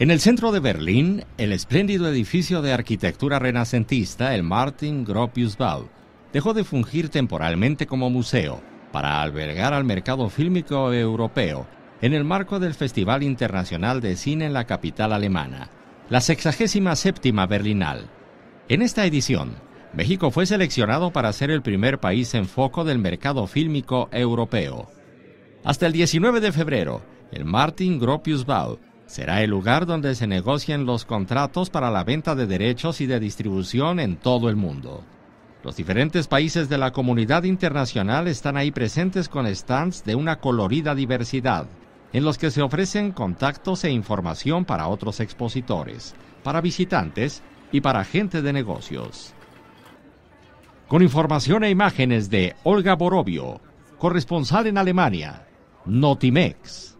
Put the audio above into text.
En el centro de Berlín, el espléndido edificio de arquitectura renacentista, el Martin Gropius Bau, dejó de fungir temporalmente como museo para albergar al mercado fílmico europeo en el marco del Festival Internacional de Cine en la capital alemana, la 67 Berlinal. En esta edición, México fue seleccionado para ser el primer país en foco del mercado fílmico europeo. Hasta el 19 de febrero, el Martin Gropius Bau será el lugar donde se negocien los contratos para la venta de derechos y de distribución en todo el mundo. Los diferentes países de la comunidad internacional están ahí presentes con stands de una colorida diversidad, en los que se ofrecen contactos e información para otros expositores, para visitantes y para gente de negocios. Con información e imágenes de Olga Borobio, corresponsal en Alemania, Notimex.